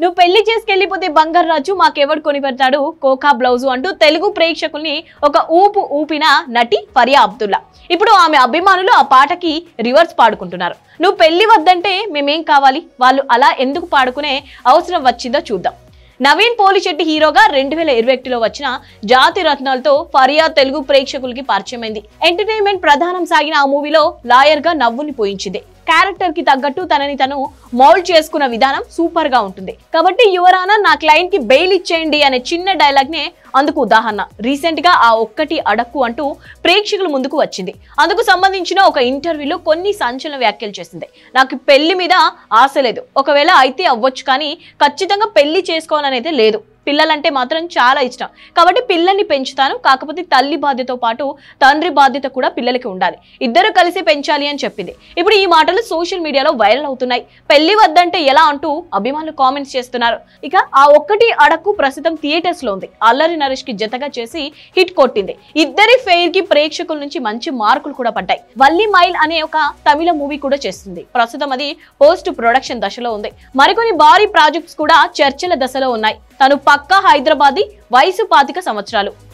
నువ్వు పెళ్లి చేసుకెళ్లిపోతే బంగారు రాజు మాకెవడు కొనిపెడతాడు కోకా బ్లౌజు అంటూ తెలుగు ప్రేక్షకుల్ని ఒక ఊపు ఊపిన నటి ఫరియా అబ్దుల్లా ఇప్పుడు ఆమె అభిమానులు ఆ పాటకి రివర్స్ పాడుకుంటున్నారు నువ్వు పెళ్లి వద్దంటే మేమేం కావాలి వాళ్ళు అలా ఎందుకు పాడుకునే అవసరం వచ్చిందో చూద్దాం నవీన్ పోలిశెట్టి హీరోగా రెండు వేల ఇరవై ఒకటిలో వచ్చిన జాతి రత్నాలతో ఫరియా తెలుగు ప్రేక్షకులకి పరిచయమైంది ఎంటర్టైన్మెంట్ ప్రధానం సాగిన ఆ మూవీలో లాయర్గా నవ్వుని పోయించింది క్యారెక్టర్ కి తగ్గట్టు తనని తను మౌల్డ్ చేసుకున్న విధానం సూపర్ గా ఉంటుంది కాబట్టి యువరానా నా క్లయింట్ కి బెయిల్ ఇచ్చేయండి అనే చిన్న డైలాగ్ నే అందుకు ఉదాహరణ రీసెంట్ గా ఆ ఒక్కటి అడక్కు అంటూ ప్రేక్షకుల ముందుకు వచ్చింది అందుకు సంబంధించిన ఒక ఇంటర్వ్యూలో కొన్ని సంచలన వ్యాఖ్యలు చేసింది నాకు పెళ్లి మీద ఆశ లేదు ఒకవేళ అయితే అవ్వచ్చు కానీ ఖచ్చితంగా పెళ్లి చేసుకోవాలనైతే లేదు పిల్లలంటే మాత్రం చాలా ఇష్టం కాబట్టి పిల్లల్ని పెంచుతాను కాకపోతే తల్లి బాధ్యతతో పాటు తండ్రి బాధ్యత కూడా పిల్లలకి ఉండాలి ఇద్దరు కలిసి పెంచాలి అని చెప్పింది ఇప్పుడు ఈ మాటలు సోషల్ మీడియాలో వైరల్ అవుతున్నాయి పెళ్లి వద్దంటే ఎలా అంటూ అభిమానులు కామెంట్స్ చేస్తున్నారు ఇక ఆ ఒక్కటి అడకు ప్రస్తుతం థియేటర్స్ లో ఉంది అల్లరి నరేష్ కి జతగా చేసి హిట్ కొట్టింది ఇద్దరి ఫెయిర్ కి ప్రేక్షకుల నుంచి మంచి మార్కులు కూడా పడ్డాయి వల్లి మైల్ అనే ఒక తమిళ మూవీ కూడా చేస్తుంది ప్రస్తుతం అది పోస్ట్ ప్రొడక్షన్ దశలో ఉంది మరికొన్ని భారీ ప్రాజెక్ట్స్ కూడా చర్చల దశలో ఉన్నాయి తను పక్కా హైదరాబాద్ వయసు పాతిక సంవత్సరాలు